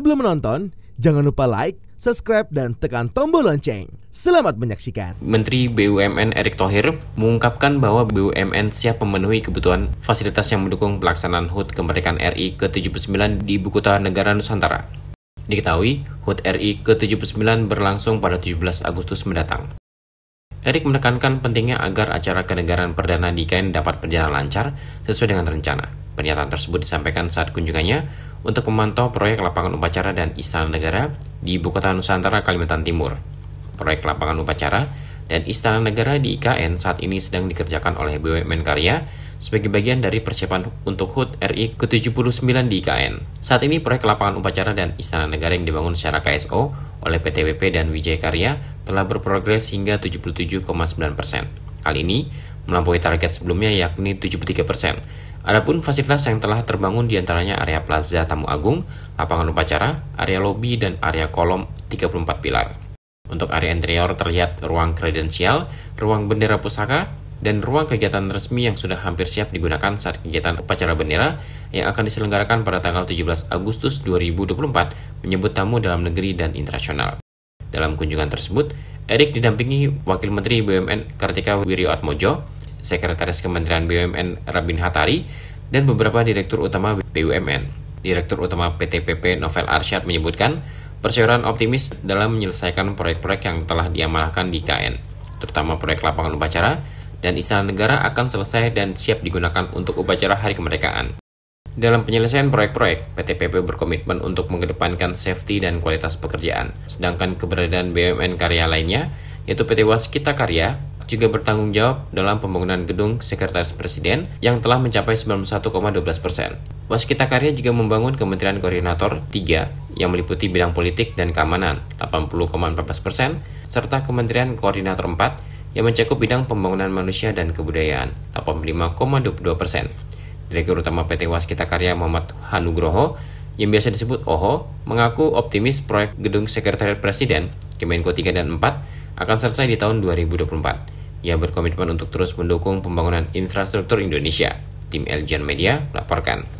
Sebelum menonton, jangan lupa like, subscribe, dan tekan tombol lonceng. Selamat menyaksikan. Menteri BUMN Erick Thohir mengungkapkan bahwa BUMN siap memenuhi kebutuhan fasilitas yang mendukung pelaksanaan HUT kemerdekaan RI ke-79 di Ibu Kota Negara Nusantara. Diketahui, HUT RI ke-79 berlangsung pada 17 Agustus mendatang. Erick menekankan pentingnya agar acara kenegaraan perdana di kain dapat berjalan lancar sesuai dengan rencana. Pernyataan tersebut disampaikan saat kunjungannya untuk memantau proyek lapangan upacara dan istana negara di Ibu Kota Nusantara, Kalimantan Timur. Proyek lapangan upacara dan istana negara di IKN saat ini sedang dikerjakan oleh BUMN Karya sebagai bagian dari persiapan untuk HUT RI ke-79 di IKN. Saat ini proyek lapangan upacara dan istana negara yang dibangun secara KSO oleh PTWP dan Wijaya Karya telah berprogres hingga 77,9 Kali ini, melampaui target sebelumnya yakni 73%. persen. Adapun fasilitas yang telah terbangun diantaranya area Plaza Tamu Agung, lapangan upacara, area lobi, dan area kolom 34 pilar. Untuk area interior terlihat ruang kredensial, ruang bendera pusaka, dan ruang kegiatan resmi yang sudah hampir siap digunakan saat kegiatan upacara bendera yang akan diselenggarakan pada tanggal 17 Agustus 2024 menyebut tamu dalam negeri dan internasional. Dalam kunjungan tersebut, Erik didampingi Wakil Menteri BUMN Kartika Wirjoatmojo, Sekretaris Kementerian BUMN Rabin Hatari, dan beberapa Direktur Utama BUMN. Direktur Utama PT PP Novel Arsyad menyebutkan, perseroan optimis dalam menyelesaikan proyek-proyek yang telah diamalkan di KN, terutama proyek lapangan upacara, dan Istana Negara akan selesai dan siap digunakan untuk upacara Hari Kemerdekaan. Dalam penyelesaian proyek-proyek, PT PP berkomitmen untuk mengedepankan safety dan kualitas pekerjaan. Sedangkan keberadaan BUMN karya lainnya, yaitu PT Waskita Karya, juga bertanggung jawab dalam pembangunan gedung Sekretaris Presiden yang telah mencapai 91,12 persen. Waskita Karya juga membangun Kementerian Koordinator 3 yang meliputi bidang politik dan keamanan 80,14 persen, serta Kementerian Koordinator 4 yang mencakup bidang pembangunan manusia dan kebudayaan 85,22 persen. Direktur Utama PT Waskita Karya Muhammad Hanugroho yang biasa disebut OHO, mengaku optimis proyek gedung sekretariat presiden Kemenko 3 dan 4 akan selesai di tahun 2024 yang berkomitmen untuk terus mendukung pembangunan infrastruktur Indonesia. Tim Eljan Media melaporkan.